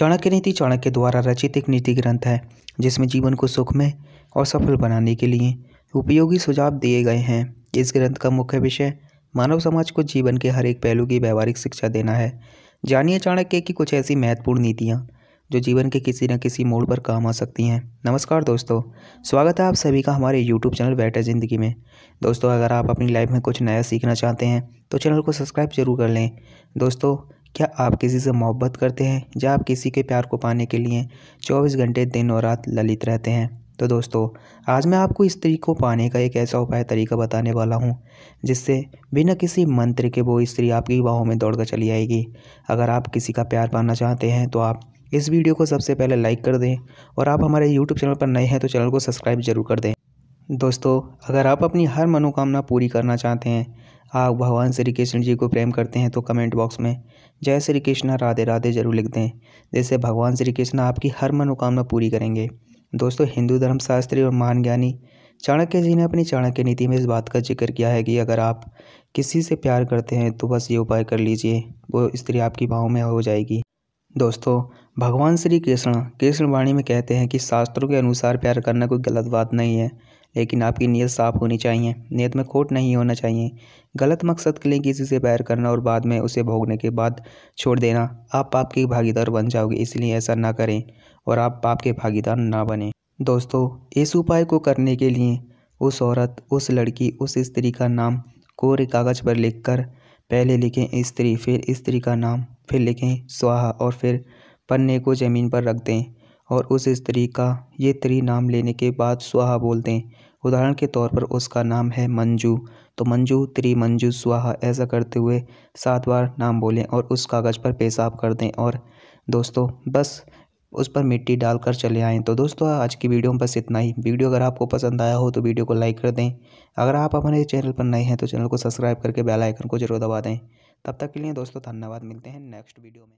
चाणक्य नीति चाणक्य द्वारा रचित एक नीति ग्रंथ है जिसमें जीवन को सुखमय और सफल बनाने के लिए उपयोगी सुझाव दिए गए हैं इस ग्रंथ का मुख्य विषय मानव समाज को जीवन के हर एक पहलू की व्यवहारिक शिक्षा देना है जानिए चाणक्य की कुछ ऐसी महत्वपूर्ण नीतियाँ जो जीवन के किसी न किसी मोड़ पर काम आ सकती हैं नमस्कार दोस्तों स्वागत है आप सभी का हमारे यूट्यूब चैनल बैठे ज़िंदगी में दोस्तों अगर आप अपनी लाइफ में कुछ नया सीखना चाहते हैं तो चैनल को सब्सक्राइब जरूर कर लें दोस्तों क्या आप किसी से मोहब्बत करते हैं या आप किसी के प्यार को पाने के लिए 24 घंटे दिन और रात ललित रहते हैं तो दोस्तों आज मैं आपको स्त्री को पाने का एक ऐसा उपाय तरीका बताने वाला हूँ जिससे बिना किसी मंत्र के वो स्त्री आपकी बाहों में दौड़ कर चली आएगी अगर आप किसी का प्यार पाना चाहते हैं तो आप इस वीडियो को सबसे पहले लाइक कर दें और आप हमारे यूट्यूब चैनल पर नए हैं तो चैनल को सब्सक्राइब जरूर कर दें दोस्तों अगर आप अपनी हर मनोकामना पूरी करना चाहते हैं आप भगवान श्री कृष्ण जी को प्रेम करते हैं तो कमेंट बॉक्स में जय श्री कृष्णा राधे राधे जरूर लिख दें जैसे भगवान श्री कृष्ण आपकी हर मनोकामना पूरी करेंगे दोस्तों हिंदू धर्मशास्त्री और महान ज्ञानी चाणक्य जी ने अपनी चाणक्य नीति में इस बात का जिक्र किया है कि अगर आप किसी से प्यार करते हैं तो बस ये उपाय कर लीजिए वो स्त्री आपकी भाव में हो जाएगी दोस्तों भगवान श्री कृष्ण कृष्ण वाणी में कहते हैं कि शास्त्रों के अनुसार प्यार करना कोई गलत बात नहीं है लेकिन आपकी नीयत साफ़ होनी चाहिए नीयत में खोट नहीं होना चाहिए गलत मकसद के लिए किसी से पैर करना और बाद में उसे भोगने के बाद छोड़ देना आप पाप के भागीदार बन जाओगे इसलिए ऐसा ना करें और आप पाप के भागीदार ना बने दोस्तों इस उपाय को करने के लिए उस औरत उस लड़की उस स्त्री का नाम कोरे कागज़ पर कर पहले लिखें स्त्री फिर स्त्री का नाम फिर लिखें स्वाहा और फिर पन्ने को ज़मीन पर रख दें और उस स्त्री का ये त्री नाम लेने के बाद स्वाहा बोल दें उदाहरण के तौर पर उसका नाम है मंजू तो मंजू त्री मंजू स्वाहा ऐसा करते हुए सात बार नाम बोलें और उस कागज़ पर पेशाब कर दें और दोस्तों बस उस पर मिट्टी डालकर चले आएँ तो दोस्तों आज की वीडियो में बस इतना ही वीडियो अगर आपको पसंद आया हो तो वीडियो को लाइक कर दें अगर आप हमारे चैनल पर नए हैं तो चैनल को सब्सक्राइब करके बेल आइकन को जरूर दबा दें तब तक के लिए दोस्तों धन्यवाद मिलते हैं नेक्स्ट वीडियो में